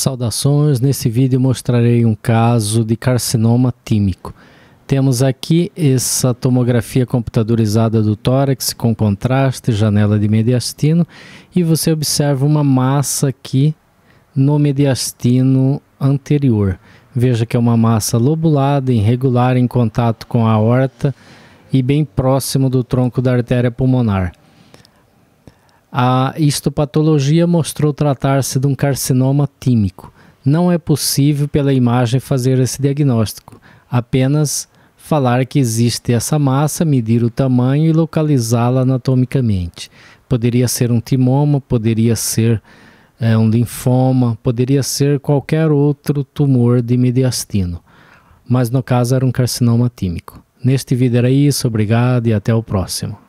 Saudações, nesse vídeo mostrarei um caso de carcinoma tímico. Temos aqui essa tomografia computadorizada do tórax com contraste, janela de mediastino e você observa uma massa aqui no mediastino anterior. Veja que é uma massa lobulada, irregular, em contato com a aorta e bem próximo do tronco da artéria pulmonar. A histopatologia mostrou tratar-se de um carcinoma tímico. Não é possível pela imagem fazer esse diagnóstico, apenas falar que existe essa massa, medir o tamanho e localizá-la anatomicamente. Poderia ser um timoma, poderia ser é, um linfoma, poderia ser qualquer outro tumor de mediastino, mas no caso era um carcinoma tímico. Neste vídeo era isso, obrigado e até o próximo.